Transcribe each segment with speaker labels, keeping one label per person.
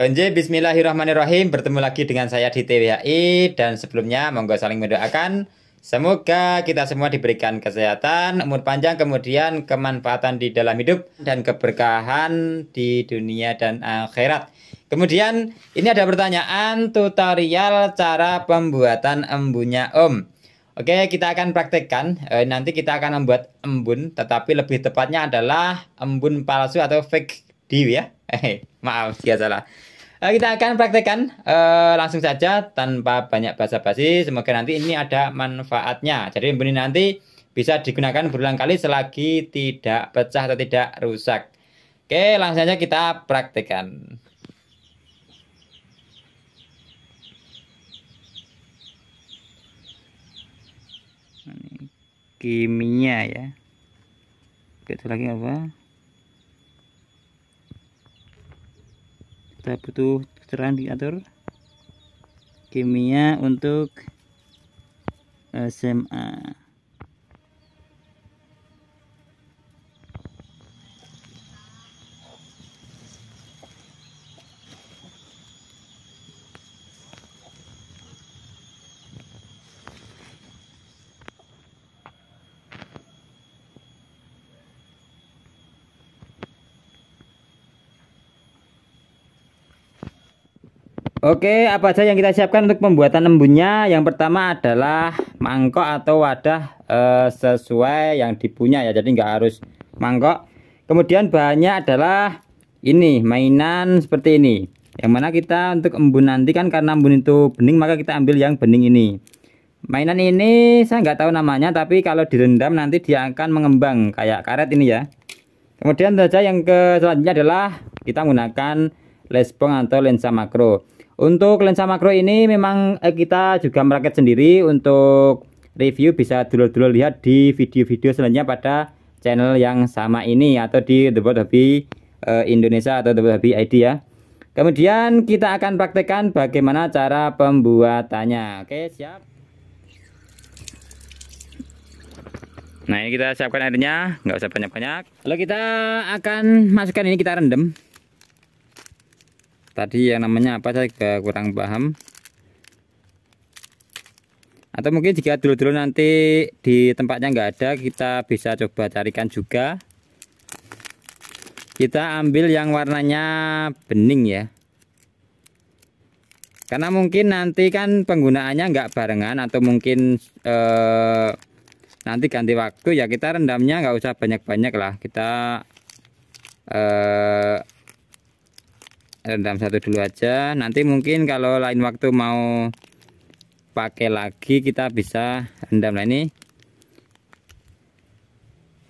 Speaker 1: anjay bismillahirrahmanirrahim. Bertemu lagi dengan saya di TWHI dan sebelumnya monggo saling mendoakan semoga kita semua diberikan kesehatan, umur panjang, kemudian kemanfaatan di dalam hidup dan keberkahan di dunia dan akhirat. Kemudian ini ada pertanyaan tutorial cara pembuatan embunnya Om. Oke, kita akan praktekkan. Eh, nanti kita akan membuat embun, tetapi lebih tepatnya adalah embun palsu atau fake dew ya. maaf jika salah eh, kita akan praktekkan uh, langsung saja tanpa banyak basa-basi. Semoga nanti ini ada manfaatnya. Jadi ini nanti bisa digunakan berulang kali selagi tidak pecah atau tidak rusak. Oke, langsung saja kita praktekkan. Kimia ya. Itu lagi apa? kita butuh cerahan diatur kimia untuk eh, SMA Oke, apa saja yang kita siapkan untuk pembuatan embunnya? Yang pertama adalah mangkok atau wadah e, sesuai yang dipunya ya, jadi nggak harus mangkok. Kemudian bahannya adalah ini mainan seperti ini. Yang mana kita untuk embun nanti kan karena embun itu bening maka kita ambil yang bening ini. Mainan ini saya nggak tahu namanya tapi kalau direndam nanti dia akan mengembang kayak karet ini ya. Kemudian saja yang ke selanjutnya adalah kita menggunakan lesbong atau lensa makro. Untuk lensa makro ini memang eh, kita juga merakit sendiri untuk review bisa dulu-dulu lihat di video-video selanjutnya pada channel yang sama ini atau di The World Hobby eh, Indonesia atau The World Hobby ID ya. Kemudian kita akan praktekkan bagaimana cara pembuatannya. Oke, siap. Nah, ini kita siapkan airnya, nggak usah banyak-banyak. Lalu kita akan masukkan ini kita rendam tadi yang namanya apa saya juga kurang paham atau mungkin jika dulu-dulu nanti di tempatnya nggak ada kita bisa coba carikan juga kita ambil yang warnanya bening ya karena mungkin nanti kan penggunaannya nggak barengan atau mungkin eh, nanti ganti waktu ya kita rendamnya nggak usah banyak-banyak lah kita eh, rendam satu dulu aja nanti mungkin kalau lain waktu mau pakai lagi kita bisa rendam nah ini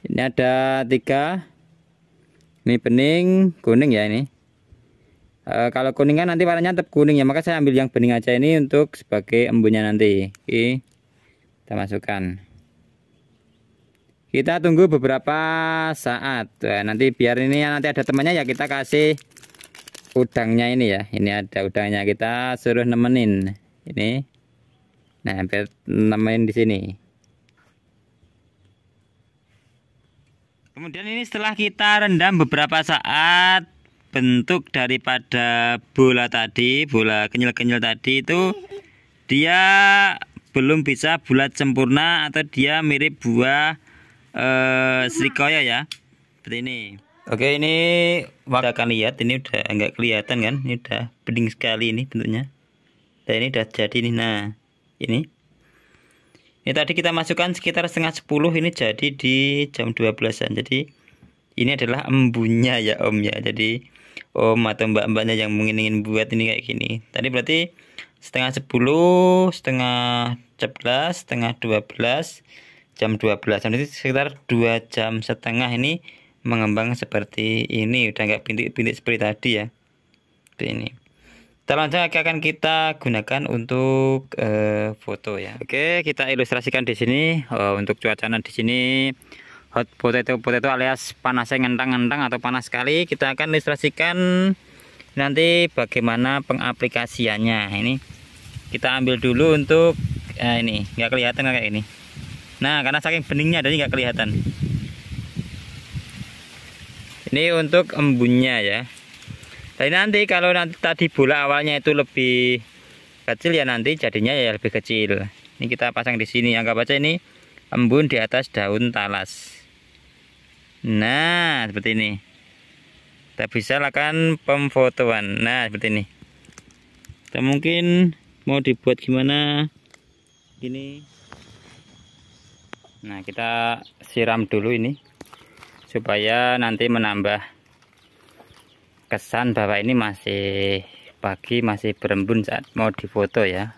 Speaker 1: ini ada tiga ini bening kuning ya ini e, kalau kuning kan nanti warnanya tetap kuning ya maka saya ambil yang bening aja ini untuk sebagai embunnya nanti Oke, kita masukkan kita tunggu beberapa saat nah, nanti biar ini nanti ada temannya ya kita kasih udangnya ini ya ini ada udangnya kita suruh nemenin ini nah hampir nemenin di sini kemudian ini setelah kita rendam beberapa saat bentuk daripada bola tadi bola kenyal-kenyal tadi itu dia belum bisa bulat sempurna atau dia mirip buah eh, srikaya ya seperti ini Oke ini kita akan lihat ini udah enggak kelihatan kan ini udah bening sekali ini bentuknya dan ini udah jadi nih nah ini ini tadi kita masukkan sekitar setengah sepuluh ini jadi di jam 12an jadi ini adalah embunnya ya om ya jadi om atau mbak-mbaknya yang mungkin ingin buat ini kayak gini tadi berarti setengah sepuluh setengah 11 setengah 12 jam 12 jadi sekitar dua jam setengah ini mengembang seperti ini udah nggak bintik-bintik seperti tadi ya seperti ini kita lanjut akan kita gunakan untuk uh, foto ya oke kita ilustrasikan di sini uh, untuk cuacana di sini hot potato potato alias panasnya ngentang-ngentang atau panas sekali kita akan ilustrasikan nanti bagaimana pengaplikasiannya ini kita ambil dulu untuk uh, ini nggak kelihatan kayak ini nah karena saking beningnya jadi nggak kelihatan ini untuk embunnya ya tapi nanti kalau nanti tadi bola awalnya itu lebih kecil ya nanti jadinya ya lebih kecil ini kita pasang di sini anggap aja ini embun di atas daun talas nah seperti ini kita bisa lakukan pemfotoan nah seperti ini kita mungkin mau dibuat gimana gini nah kita siram dulu ini supaya nanti menambah kesan bahwa ini masih pagi masih berembun saat mau difoto ya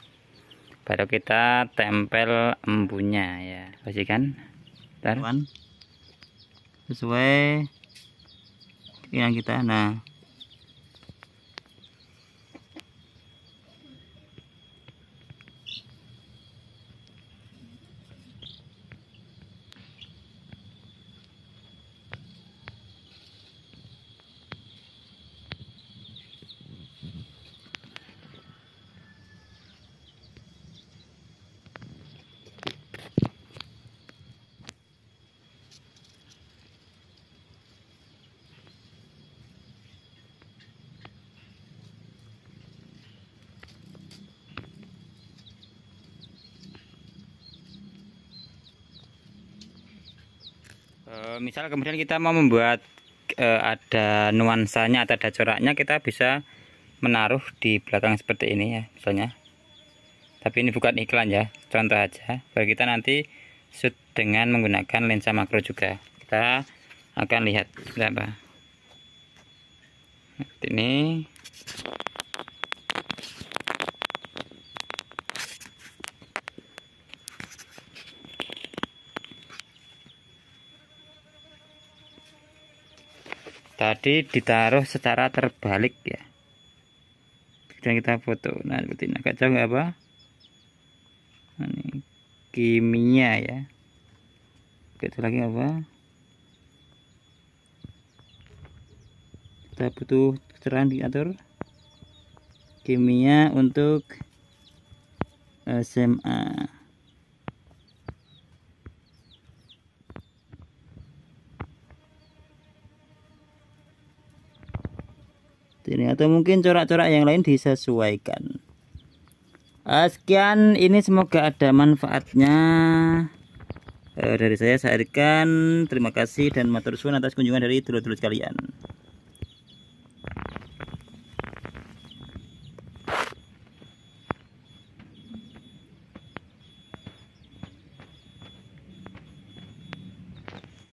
Speaker 1: baru kita tempel embunnya ya pastikan sesuai yang kita nah Eh, misal kemudian kita mau membuat e, ada nuansanya atau ada coraknya kita bisa menaruh di belakang seperti ini ya misalnya tapi ini bukan iklan ya contoh aja bagi kita nanti shoot dengan menggunakan lensa makro juga kita akan lihat berapa ini tadi ditaruh secara terbalik ya kemudian kita foto nah seperti ini agak jauh nggak apa nah, ini kimia ya Kita lagi apa kita butuh cerahan diatur kimia untuk SMA ini atau mungkin corak-corak yang lain disesuaikan uh, sekian ini semoga ada manfaatnya uh, dari saya saya terima kasih dan matur suan atas kunjungan dari dulu-dulu kalian.